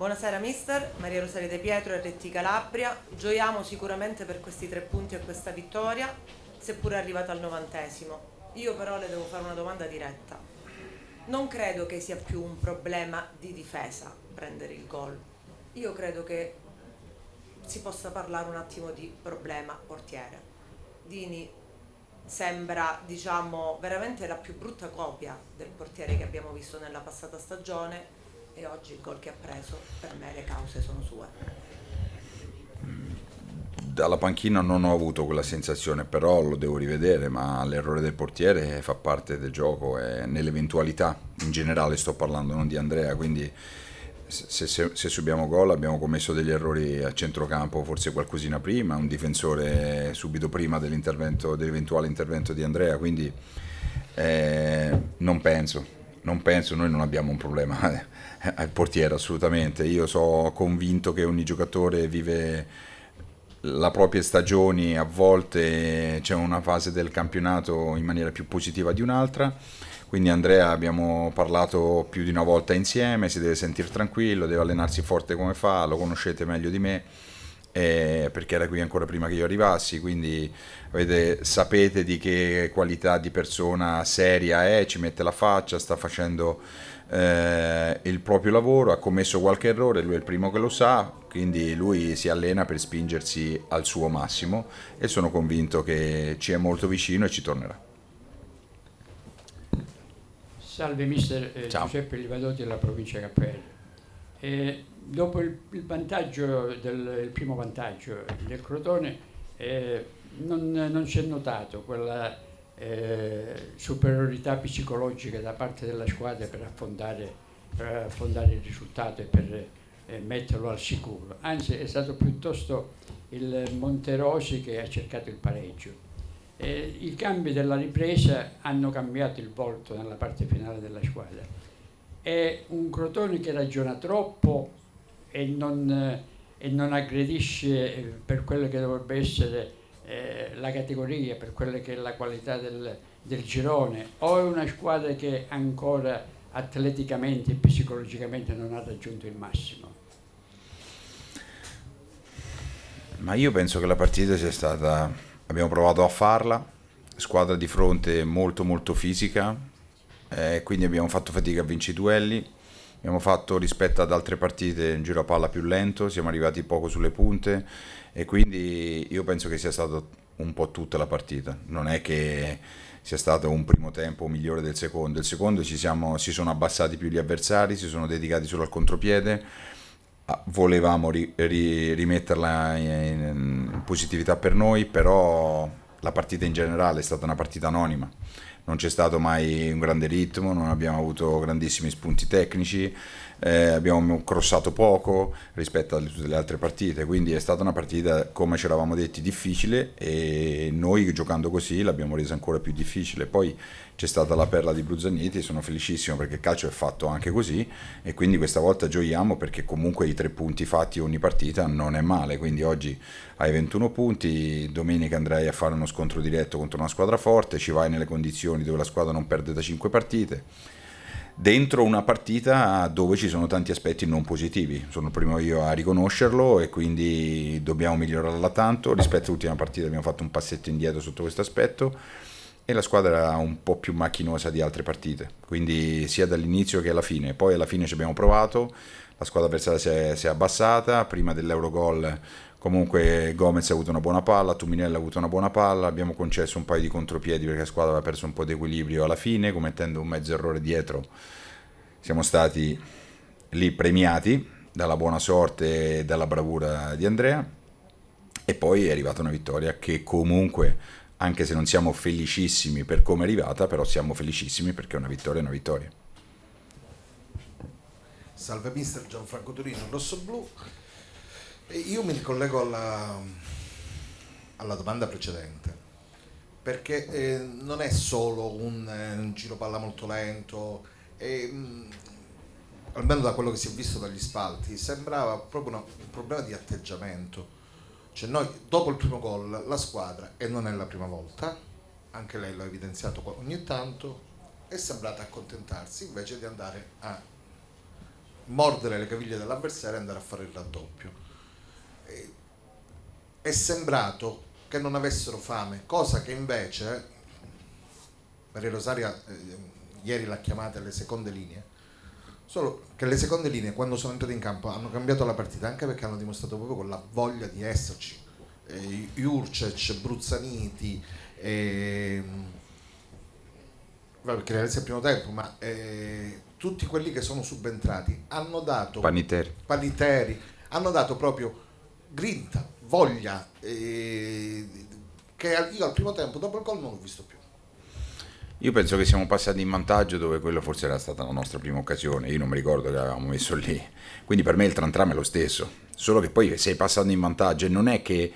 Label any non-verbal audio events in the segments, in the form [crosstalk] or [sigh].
Buonasera mister, Maria Rosaria De Pietro, e RT Calabria. Gioiamo sicuramente per questi tre punti e questa vittoria, seppur arrivata al novantesimo. Io però le devo fare una domanda diretta. Non credo che sia più un problema di difesa prendere il gol. Io credo che si possa parlare un attimo di problema portiere. Dini sembra, diciamo, veramente la più brutta copia del portiere che abbiamo visto nella passata stagione e oggi il gol che ha preso per me le cause sono sue. Dalla panchina non ho avuto quella sensazione, però lo devo rivedere, ma l'errore del portiere fa parte del gioco e nell'eventualità, in generale sto parlando, non di Andrea, quindi se, se, se, subiamo gol abbiamo commesso degli errori a centrocampo, forse qualcosina prima, un difensore subito prima dell'eventuale intervento, intervento di Andrea, quindi eh, non penso, non penso, noi non abbiamo un problema [laughs] al portiere assolutamente, io sono convinto che ogni giocatore vive la propria stagione, a volte c'è una fase del campionato in maniera più positiva di un'altra, quindi Andrea abbiamo parlato più di una volta insieme, si deve sentire tranquillo, deve allenarsi forte come fa, lo conoscete meglio di me eh, perché era qui ancora prima che io arrivassi, quindi avete, sapete di che qualità di persona seria è, ci mette la faccia, sta facendo eh, il proprio lavoro, ha commesso qualche errore, lui è il primo che lo sa, quindi lui si allena per spingersi al suo massimo e sono convinto che ci è molto vicino e ci tornerà. Salve mister eh, Giuseppe Livadotti della provincia Cappello. E dopo il, il, vantaggio del, il, primo vantaggio del Crotone eh, non, non si è notato quella eh, superiorità psicologica da parte della squadra per affondare, per affondare il risultato e per eh, metterlo al sicuro. Anzi è stato piuttosto il Monterosi che ha cercato il pareggio. Eh, I cambi della ripresa hanno cambiato il volto nella parte finale della squadra è un Crotone che ragiona troppo e non, eh, e non aggredisce eh, per quello che dovrebbe essere eh, la categoria, per quella che è la qualità del, del girone, o è una squadra che ancora atleticamente e psicologicamente non ha raggiunto il massimo? Ma io penso che la partita sia stata, abbiamo provato a farla, squadra di fronte molto molto fisica, eh, quindi abbiamo fatto fatica a vincere i duelli, abbiamo fatto rispetto ad altre partite un giro a palla più lento, siamo arrivati poco sulle punte e quindi io penso che sia stato un po' tutta la partita, non è che sia stato un primo tempo migliore del secondo, il secondo ci siamo, si sono abbassati più gli avversari, si sono dedicati solo al contropiede ah, volevamo ri, ri, rimetterla in, in positività per noi, però la partita in generale è stata una partita anonima, non c'è stato mai un grande ritmo, non abbiamo avuto grandissimi spunti tecnici, eh, abbiamo crossato poco rispetto a tutte le altre partite, quindi è stata una partita, come ci eravamo detti, difficile e noi giocando così l'abbiamo resa ancora più difficile. Poi c'è stata la perla di Bruzzanetti, sono felicissimo perché il calcio è fatto anche così e quindi questa volta gioiamo perché comunque i tre punti fatti ogni partita non è male, quindi oggi hai 21 punti, domenica andrai a fare uno scontro diretto contro una squadra forte, ci vai nelle condizioni dove la squadra non perde da 5 partite dentro una partita dove ci sono tanti aspetti non positivi. Sono il primo io a riconoscerlo e quindi dobbiamo migliorarla tanto. Rispetto all'ultima partita abbiamo fatto un passetto indietro sotto questo aspetto e la squadra era un po' più macchinosa di altre partite, quindi sia dall'inizio che alla fine. Poi alla fine ci abbiamo provato, la squadra avversaria si è, si è abbassata, prima dell'Eurogol Comunque Gomez ha avuto una buona palla, Tuminella ha avuto una buona palla, abbiamo concesso un paio di contropiedi perché la squadra aveva perso un po' di equilibrio alla fine, commettendo un mezzo errore dietro. Siamo stati lì premiati dalla buona sorte e dalla bravura di Andrea e poi è arrivata una vittoria che comunque anche se non siamo felicissimi per come è arrivata, però siamo felicissimi perché una vittoria è una vittoria. Salve mister Gianfranco Torino, rosso blu. Io mi ricollego alla, alla domanda precedente, perché eh, non è solo un, eh, un giro palla molto lento, e, mh, mm, almeno da quello che si è visto dagli spalti, sembrava proprio una, un problema di atteggiamento. Cioè noi dopo il primo gol la squadra, e non è la prima volta, anche lei l'ha evidenziato ogni tanto, è sembrata accontentarsi invece di andare a mordere le caviglie dell'avversario e andare a fare il raddoppio. Eh, è sembrato che non avessero fame, cosa che invece, Maria Rosaria eh, ieri l'ha chiamata le seconde linee, solo che le seconde linee quando sono entrate in campo hanno cambiato la partita, anche perché hanno dimostrato proprio quella voglia di esserci. Eh, Jurcec, Bruzzaniti, eh, vabbè, che era il primo tempo, ma eh, tutti quelli che sono subentrati hanno dato... Paniteri. Paniteri, hanno dato proprio grinta, voglia, eh, che io al primo tempo dopo il gol non l'ho visto più. Io penso che siamo passati in vantaggio dove quella forse era stata la nostra prima occasione, io non mi ricordo che l'avevamo messo lì, quindi per me il tram tram è lo stesso, solo che poi sei passato in vantaggio e non è che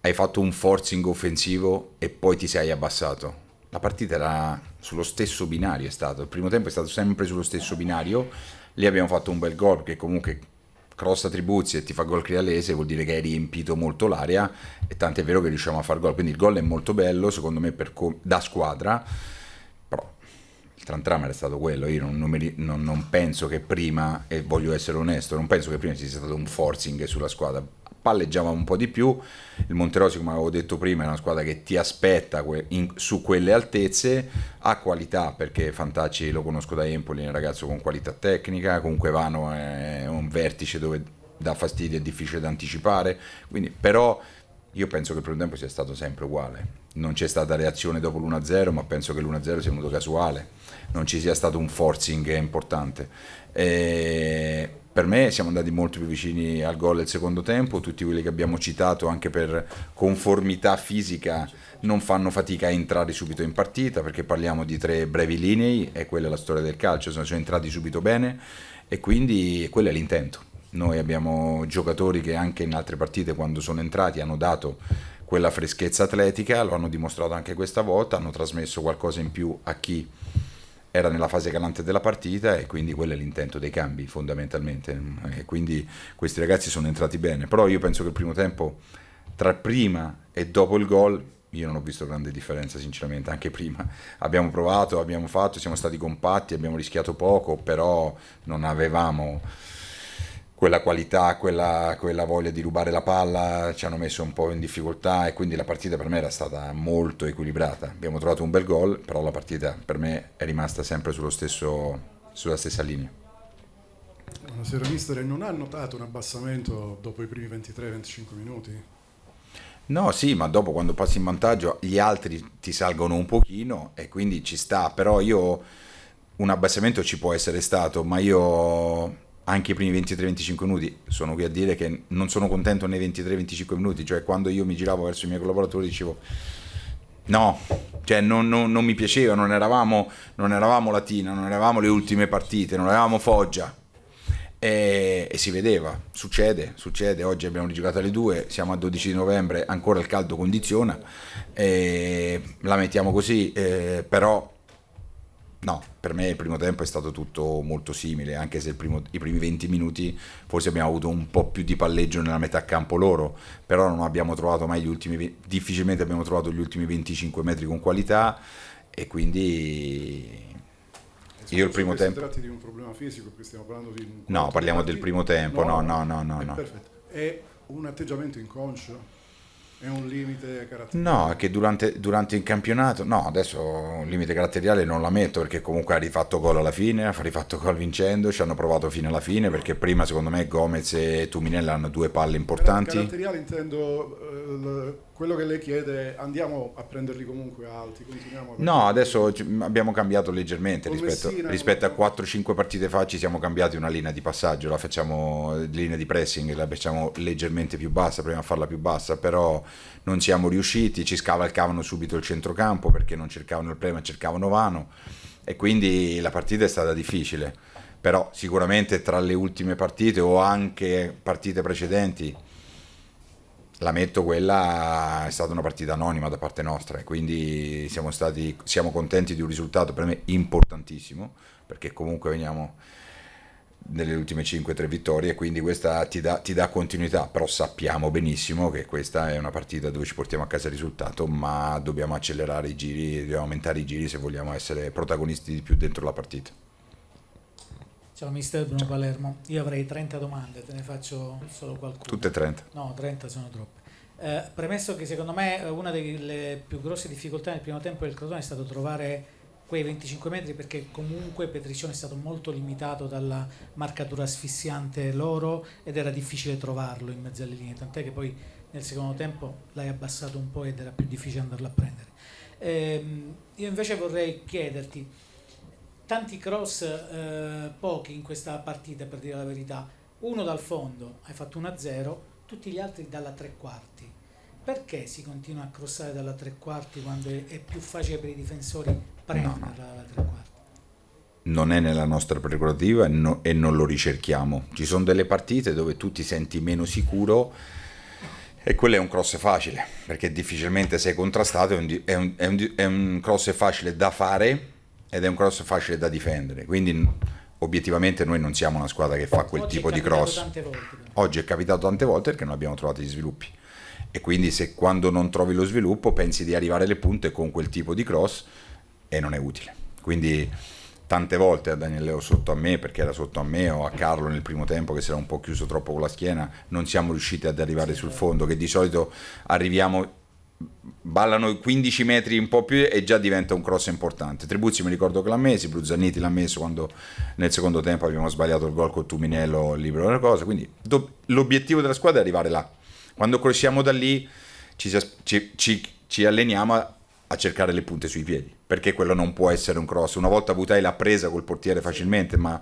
hai fatto un forcing offensivo e poi ti sei abbassato, la partita era sullo stesso binario, è stato, il primo tempo è stato sempre sullo stesso binario, lì abbiamo fatto un bel gol che comunque crossa a Tribuzzi e ti fa gol Crialese vuol dire che hai riempito molto l'area e tanto è vero che riusciamo a far gol quindi il gol è molto bello secondo me da squadra però il Trantram era stato quello io non, non, mi, non, non penso che prima e voglio essere onesto non penso che prima ci sia stato un forcing sulla squadra palleggiava un po' di più. Il Monterosi, come avevo detto prima, è una squadra che ti aspetta que in, su quelle altezze, ha qualità perché Fantacci lo conosco da Empoli, è un ragazzo con qualità tecnica, comunque Vano è un vertice dove dà fastidio, è difficile da anticipare, quindi però io penso che il primo tempo sia stato sempre uguale. Non c'è stata reazione dopo l'1-0, ma penso che l'1-0 sia venuto casuale, non ci sia stato un forcing importante. E ehm, per me siamo andati molto più vicini al gol del secondo tempo, tutti quelli che abbiamo citato anche per conformità fisica non fanno fatica a entrare subito in partita perché parliamo di tre brevi linee e quella è la storia del calcio, sono entrati subito bene e quindi quello è l'intento. Noi abbiamo giocatori che anche in altre partite quando sono entrati hanno dato quella freschezza atletica, lo hanno dimostrato anche questa volta, hanno trasmesso qualcosa in più a chi era nella fase calante della partita e quindi quello è l'intento dei cambi fondamentalmente e quindi questi ragazzi sono entrati bene però io penso che il primo tempo tra prima e dopo il gol io non ho visto grande differenza sinceramente anche prima abbiamo provato abbiamo fatto siamo stati compatti abbiamo rischiato poco però non avevamo quella qualità, quella, quella, voglia di rubare la palla ci hanno messo un po' in difficoltà e quindi la partita per me era stata molto equilibrata. Abbiamo trovato un bel gol, però la partita per me è rimasta sempre stesso, sulla stessa linea. Buonasera mister, non ha notato un abbassamento dopo i primi 23-25 minuti? No, sì, ma dopo quando passi in vantaggio gli altri ti salgono un pochino e quindi ci sta, però io un abbassamento ci può essere stato, ma io anche i primi 23-25 minuti sono qui a dire che non sono contento nei 23-25 minuti, cioè quando io mi giravo verso i miei collaboratori dicevo no, cioè non, non, non mi piaceva, non eravamo, non eravamo Latina, non eravamo le ultime partite, non eravamo Foggia. E, e si vedeva, succede, succede, oggi abbiamo rigiocato alle 2, siamo a 12 di novembre, ancora il caldo condiziona, la mettiamo così, eh, però No, per me il primo tempo è stato tutto molto simile, anche se primo, i primi 20 minuti forse abbiamo avuto un po' più di palleggio nella metà campo loro, però non abbiamo trovato mai gli ultimi, difficilmente abbiamo trovato gli ultimi 25 metri con qualità e quindi esatto, io il primo tempo... Non Si tratti di un problema fisico, perché stiamo parlando di... no, parliamo del primo tempo, no, no, no, no. no, no. Perfetto. È un atteggiamento inconscio? È un limite caratteriale? No, è che durante, durante, il campionato, no, adesso un limite caratteriale non la metto perché comunque ha rifatto gol alla fine, ha rifatto gol vincendo, ci hanno provato fino alla fine perché prima secondo me Gomez e Tuminella hanno due palle importanti. Caratteriale intendo... Eh, quello che lei chiede, andiamo a prenderli comunque alti, continuiamo. A no, adesso abbiamo cambiato leggermente rispetto, Messina, rispetto, a 4-5 partite fa ci siamo cambiati una linea di passaggio, la facciamo linea di pressing, la facciamo leggermente più bassa, proviamo a farla più bassa, però non siamo riusciti, ci scavalcavano subito il centrocampo perché non cercavano il prema, cercavano Vano e quindi la partita è stata difficile, però sicuramente tra le ultime partite o anche partite precedenti la metto quella è stata una partita anonima da parte nostra e quindi siamo stati siamo contenti di un risultato per me importantissimo perché comunque veniamo nelle ultime 5-3 vittorie quindi questa ti dà, ti dà, continuità però sappiamo benissimo che questa è una partita dove ci portiamo a casa il risultato ma dobbiamo accelerare i giri dobbiamo aumentare i giri se vogliamo essere protagonisti di più dentro la partita Ciao mister Bruno Ciao. Palermo, io avrei 30 domande, te ne faccio solo qualcuna. Tutte 30? No, 30 sono troppe. Eh, premesso che secondo me eh, una delle più grosse difficoltà nel primo tempo del Crotone è stato trovare quei 25 metri perché comunque Petricione è stato molto limitato dalla marcatura asfissiante loro ed era difficile trovarlo in mezzo alle linee, tant'è che poi nel secondo tempo l'hai abbassato un po' ed era più difficile andarlo a prendere. Eh, io invece vorrei chiederti tanti cross eh, pochi in questa partita per dire la verità uno dal fondo hai fatto 1-0 tutti gli altri dalla tre quarti perché si continua a crossare dalla tre quarti quando è, è più facile per i difensori prenderla no. dalla tre quarti non è nella nostra prerogativa no, e non lo ricerchiamo. Ci sono delle partite dove tu ti senti meno sicuro e quello è un cross facile perché difficilmente sei contrastato, è un, è un, è un, è un cross facile da fare ed è un cross facile da difendere, quindi obiettivamente noi non siamo una squadra che fa quel Oggi tipo di cross. Oggi è capitato tante volte perché non abbiamo trovato gli sviluppi. E quindi se quando non trovi lo sviluppo pensi di arrivare alle punte con quel tipo di cross e non è utile. Quindi tante volte a eh, Daniele sotto a me, perché era sotto a me, o a Carlo nel primo tempo che si era un po' chiuso troppo con la schiena, non siamo riusciti ad arrivare sì, sul eh. fondo, che di solito arriviamo ballano 15 metri un po' più e già diventa un cross importante. Tribuzzi mi ricordo che l'ha messo, Bruzzaniti l'ha messo quando nel secondo tempo abbiamo sbagliato il gol con Tuminello libero della cosa, quindi l'obiettivo della squadra è arrivare là. Quando cresciamo da lì ci, ci, ci, ci alleniamo a, a, cercare le punte sui piedi, perché quello non può essere un cross. Una volta Butai l'ha presa col portiere facilmente, ma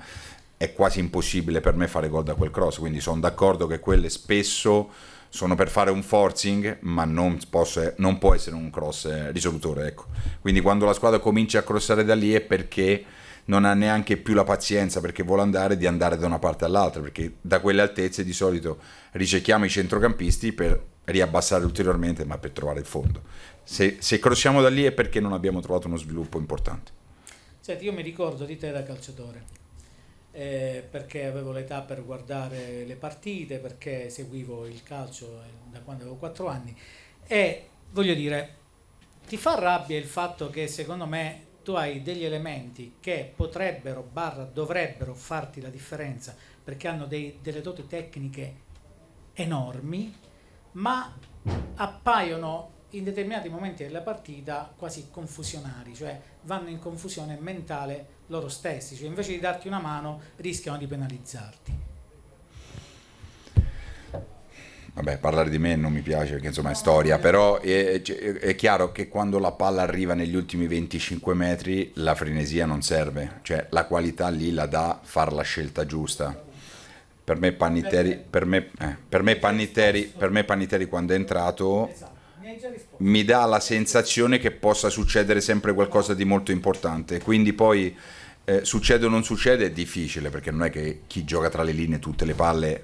è quasi impossibile per me fare gol da quel cross, quindi sono d'accordo che quelle spesso sono per fare un forcing, ma non, posso, non può essere un cross eh, risolutore. Ecco. Quindi quando la squadra comincia a crossare da lì è perché non ha neanche più la pazienza perché vuole andare di andare da una parte all'altra, perché da quelle altezze di solito ricerchiamo i centrocampisti per riabbassare ulteriormente, ma per trovare il fondo. Se, se crossiamo da lì è perché non abbiamo trovato uno sviluppo importante. Senti, io mi ricordo di te da calciatore eh, perché avevo l'età per guardare le partite, perché seguivo il calcio eh, da quando avevo 4 anni e voglio dire, ti fa rabbia il fatto che secondo me tu hai degli elementi che potrebbero, barra, dovrebbero farti la differenza perché hanno dei, delle doti tecniche enormi, ma appaiono in determinati momenti della partita quasi confusionari, cioè vanno in confusione mentale loro stessi, cioè invece di darti una mano rischiano di penalizzarti. Vabbè, parlare di me non mi piace perché insomma è storia, però è, è, chiaro che quando la palla arriva negli ultimi 25 metri la frenesia non serve, cioè la qualità lì la dà far la scelta giusta. Per me Pannitteri, eh, eh. per me, eh, per me Pannitteri, per me Pannitteri quando è entrato esatto mi dà la sensazione che possa succedere sempre qualcosa di molto importante. Quindi poi eh, succede o non succede è difficile perché non è che chi gioca tra le linee tutte le palle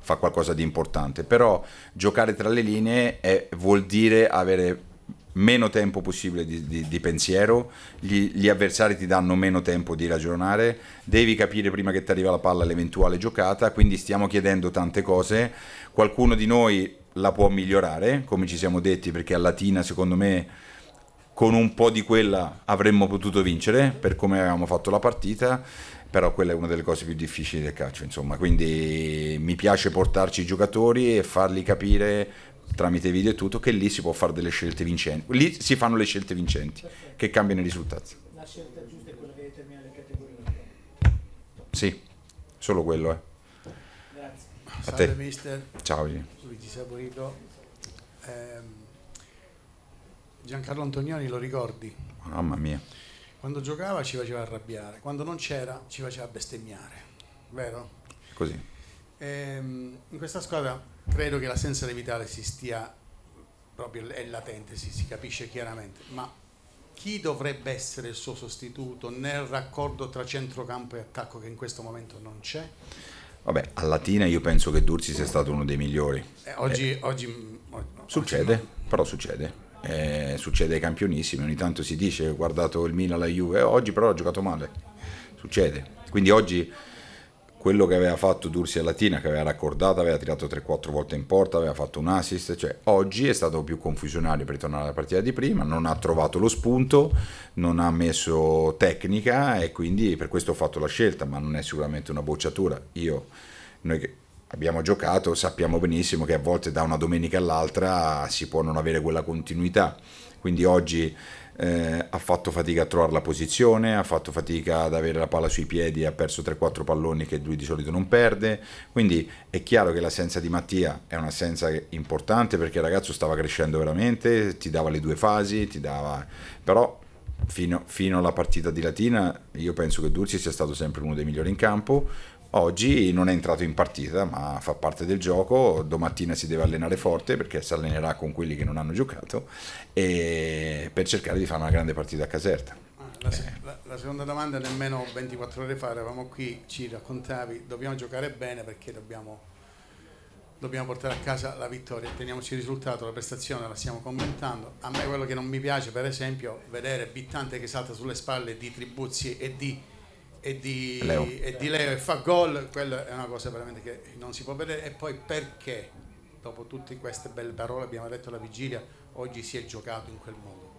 fa qualcosa di importante, però giocare tra le linee è, vuol dire avere meno tempo possibile di, di, di pensiero, gli, gli, avversari ti danno meno tempo di ragionare, devi capire prima che ti arriva la palla l'eventuale giocata, quindi stiamo chiedendo tante cose, qualcuno di noi la può migliorare, come ci siamo detti, perché a Latina secondo me con un po' di quella avremmo potuto vincere per come avevamo fatto la partita, però quella è una delle cose più difficili del calcio, insomma, quindi mi piace portarci i giocatori e farli capire tramite video e tutto che lì si può fare delle scelte vincenti, lì si fanno le scelte vincenti Perfetto. che cambiano i risultati. La scelta giusta è quella che determina le categorie. Sì, solo quello Eh. A Salve mister. Ciao. Luigi Saporito. Eh, Giancarlo Antonioni lo ricordi? Mamma mia. Quando giocava ci faceva arrabbiare, quando non c'era ci faceva bestemmiare, vero? Così. E, ehm, in questa squadra credo che l'assenza di Vitale si stia proprio è latente, si, si capisce chiaramente, ma chi dovrebbe essere il suo sostituto nel raccordo tra centrocampo e attacco che in questo momento non c'è? Vabbè, a Latina io penso che Dursi sia stato uno dei migliori. Eh, oggi, eh, oggi, Succede, oggi però succede. Eh, succede ai campionissimi, ogni tanto si dice guardato il Milan la Juve, oggi però ha giocato male. Succede. Quindi oggi quello che aveva fatto Dursi a Latina, che aveva raccordato, aveva tirato 3-4 volte in porta, aveva fatto un assist, cioè oggi è stato più confusionario per ritornare alla partita di prima, non ha trovato lo spunto, non ha messo tecnica e quindi per questo ho fatto la scelta, ma non è sicuramente una bocciatura. Io, noi che abbiamo giocato, sappiamo benissimo che a volte da una domenica all'altra si può non avere quella continuità, quindi oggi eh, ha fatto fatica a trovare la posizione, ha fatto fatica ad avere la palla sui piedi, ha perso 3-4 palloni che lui di solito non perde, quindi è chiaro che l'assenza di Mattia è un'assenza importante perché il ragazzo stava crescendo veramente, ti dava le due fasi, ti dava... però fino, fino alla partita di Latina io penso che Dulci sia stato sempre uno dei migliori in campo, Oggi non è entrato in partita, ma fa parte del gioco. Domattina si deve allenare forte perché si allenerà con quelli che non hanno giocato per cercare di fare una grande partita a Caserta. La, eh. la, la, seconda domanda, nemmeno 24 ore fa eravamo qui, ci raccontavi, dobbiamo giocare bene perché dobbiamo, dobbiamo portare a casa la vittoria, teniamoci il risultato, la prestazione la stiamo commentando. A me quello che non mi piace, per esempio, vedere Bittante che salta sulle spalle di Tribuzzi e di e di Leo e, di Leo, e fa gol, quella è una cosa veramente che non si può vedere. E poi perché, dopo tutte queste belle parole, abbiamo detto alla vigilia, oggi si è giocato in quel modo.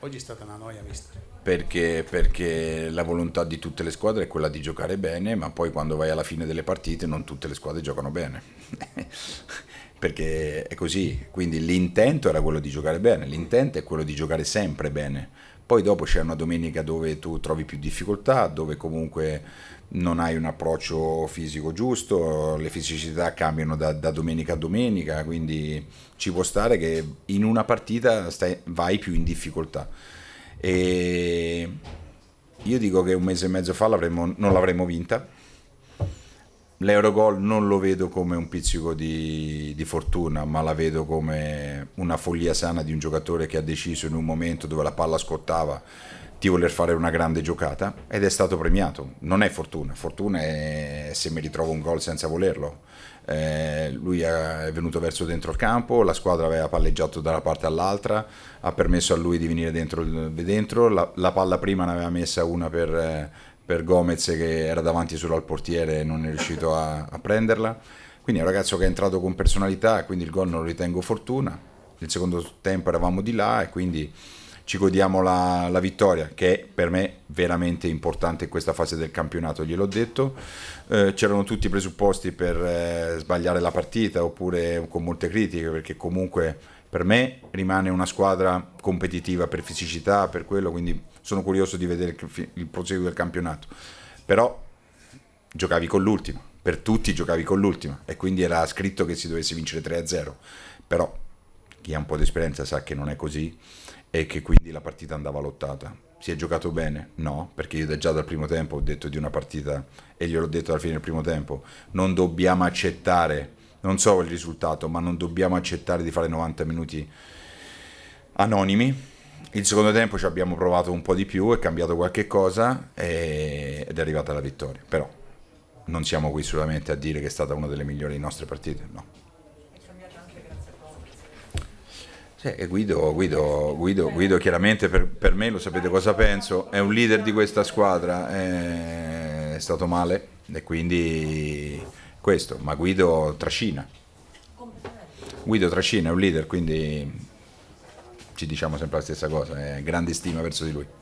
Oggi è stata una noia, mister. Perché, perché, la volontà di tutte le squadre è quella di giocare bene, ma poi quando vai alla fine delle partite non tutte le squadre giocano bene. [laughs] perché è così, quindi l'intento era quello di giocare bene, l'intento è quello di giocare sempre bene, poi dopo c'è una domenica dove tu trovi più difficoltà, dove comunque non hai un approccio fisico giusto, le fisicità cambiano da, da domenica a domenica, quindi ci può stare che in una partita stai, vai più in difficoltà. E io dico che un mese e mezzo fa non l'avremmo vinta l'Eurogol non lo vedo come un pizzico di, di, fortuna, ma la vedo come una follia sana di un giocatore che ha deciso in un momento dove la palla scottava di voler fare una grande giocata ed è stato premiato. Non è fortuna, fortuna è se mi ritrovo un gol senza volerlo. Eh, lui è venuto verso dentro il campo, la squadra aveva palleggiato da una parte all'altra, ha permesso a lui di venire dentro, dentro la, la, palla prima ne aveva messa una per... Eh, per Gomez che era davanti solo al portiere e non è riuscito a, a prenderla. Quindi è un ragazzo che è entrato con personalità, quindi il gol non lo ritengo fortuna. Nel secondo tempo eravamo di là e quindi ci godiamo la, la, vittoria, che per me è veramente importante in questa fase del campionato, gliel'ho detto. Eh, c'erano tutti i presupposti per eh, sbagliare la partita, oppure con molte critiche, perché comunque per me rimane una squadra competitiva per fisicità, per quello, quindi sono curioso di vedere il, il proseguo del campionato. Però giocavi con l'ultima, per tutti giocavi con l'ultima, e quindi era scritto che si dovesse vincere 3-0. Però chi ha un po' di esperienza sa che non è così e che quindi la partita andava lottata. Si è giocato bene? No, perché io già dal primo tempo ho detto di una partita e gliel'ho detto alla fine del primo tempo, non dobbiamo accettare, non so il risultato, ma non dobbiamo accettare di fare 90 minuti anonimi. Il secondo tempo ci abbiamo provato un po' di più, è cambiato qualche cosa e... ed è arrivata la vittoria. Però non siamo qui solamente a dire che è stata una delle migliori nostre partite, no. Sì, Guido, Guido, Guido, Guido, chiaramente per, per, me, lo sapete cosa penso, è un leader di questa squadra, è stato male e quindi questo, ma Guido trascina. Guido trascina, è un leader, quindi ci diciamo sempre la stessa cosa, è grande stima verso di lui.